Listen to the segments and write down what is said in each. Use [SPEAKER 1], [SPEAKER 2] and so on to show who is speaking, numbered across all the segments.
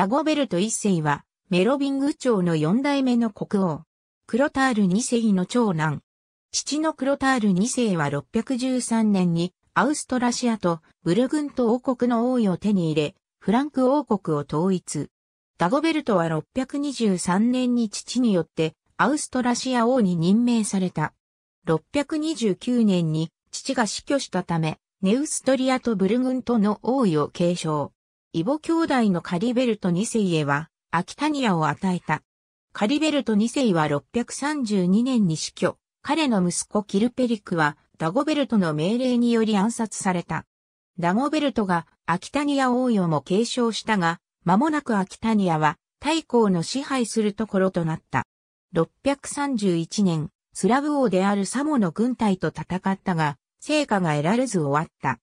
[SPEAKER 1] ダゴベルト一世は、メロビング朝の四代目の国王。クロタール
[SPEAKER 2] 二世の長男。父のクロタール二世は613年に、アウストラシアとブルグント王国の王位を手に入れ、フランク王国を統一。ダゴベルトは623年に父によって、アウストラシア王に任命された。629年に父が死去したため、ネウストリアとブルグントの王位を継承。イボ兄弟のカリベルト2世へは、アキタニアを与えた。カリベルト2世は632年に死去。彼の息子キルペリクは、ダゴベルトの命令により暗殺された。ダゴベルトがアキタニア王与も継承したが、間もなくアキタニアは太閤の支配するところとなった。631年、スラブ王であるサモの軍隊と戦ったが、成果が得られず終わった。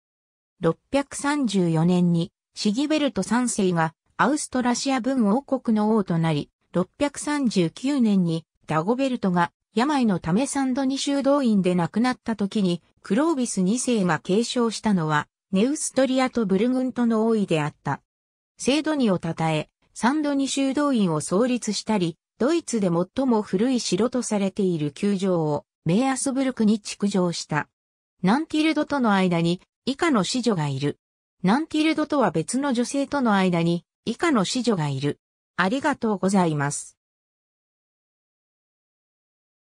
[SPEAKER 2] 634年にシギベルト3世がアウストラシア文王国の王となり、639年にダゴベルトが病のためサンドニ修道院で亡くなった時に、クロービス2世が継承したのは、ネウストリアとブルグントの王位であった。セードニを称え、サンドニ修道院を創立したり、ドイツで最も古い城とされている球場をメーアスブルクに築城した。ナンティルドとの間に以下の子女がいる。ナンティルドとは別の女性との間に以下の子
[SPEAKER 1] 女がいる。ありがとうございます。